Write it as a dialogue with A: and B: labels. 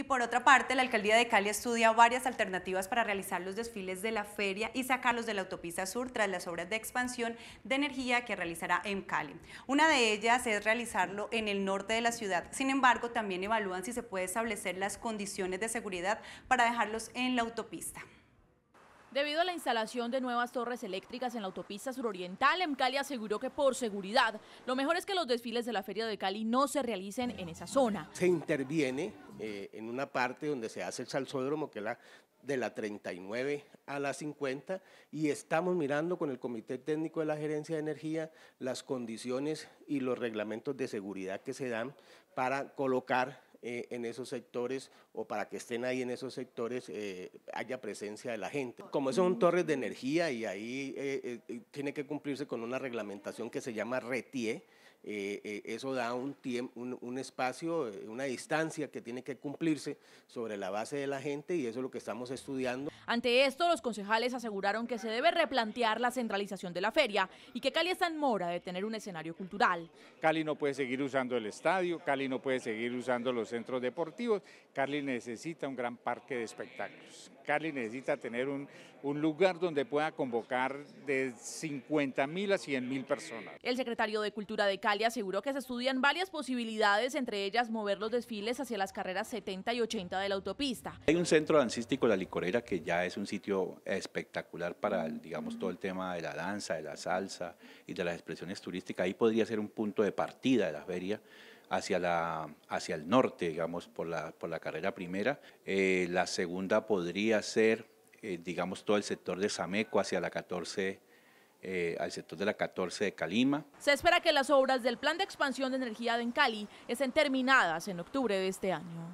A: Y por otra parte, la alcaldía de Cali estudia varias alternativas para realizar los desfiles de la feria y sacarlos de la autopista sur tras las obras de expansión de energía que realizará en Cali. Una de ellas es realizarlo en el norte de la ciudad. Sin embargo, también evalúan si se puede establecer las condiciones de seguridad para dejarlos en la autopista. Debido a la
B: instalación de nuevas torres eléctricas en la autopista suroriental, Emcali aseguró que por seguridad lo mejor es que los desfiles de la Feria de Cali no se realicen en esa zona.
C: Se interviene eh, en una parte donde se hace el salsódromo, que es la de la 39 a la 50 y estamos mirando con el Comité Técnico de la Gerencia de Energía las condiciones y los reglamentos de seguridad que se dan para colocar eh, en esos sectores o para que estén ahí en esos sectores eh, haya presencia de la gente. Como eso son mm. torres de energía y ahí eh, tiene que cumplirse con una reglamentación que se llama RETIE, eso da un, tiempo, un, un, espacio, una distancia que tiene que cumplirse sobre la base de la gente y eso es lo que estamos estudiando.
B: Ante esto, los concejales aseguraron que se debe replantear la centralización de la feria y que Cali está en mora de tener un escenario cultural.
D: Cali no puede seguir usando el estadio, Cali no puede seguir usando los centros deportivos. Cali necesita un gran parque de espectáculos. Cali necesita tener un, lugar donde pueda convocar de 50 mil a 100 mil personas.
B: El secretario de Cultura de Cali aseguró que se estudian varias posibilidades, entre ellas mover los desfiles hacia las carreras 70 y 80 de la autopista.
E: Hay un centro dancístico, La Licorera, que ya es un sitio espectacular para, digamos, todo el tema de la danza, de la salsa y de las expresiones turísticas. Ahí podría ser un punto de partida de la feria hacia, la, hacia el norte, digamos, por la, por la carrera primera. Eh, la segunda podría ser, eh, digamos, todo el sector de Sameco hacia la 14. Eh, al sector de la 14 de Calima.
B: Se espera que las obras del plan de expansión de energía en Cali estén terminadas en octubre de este año.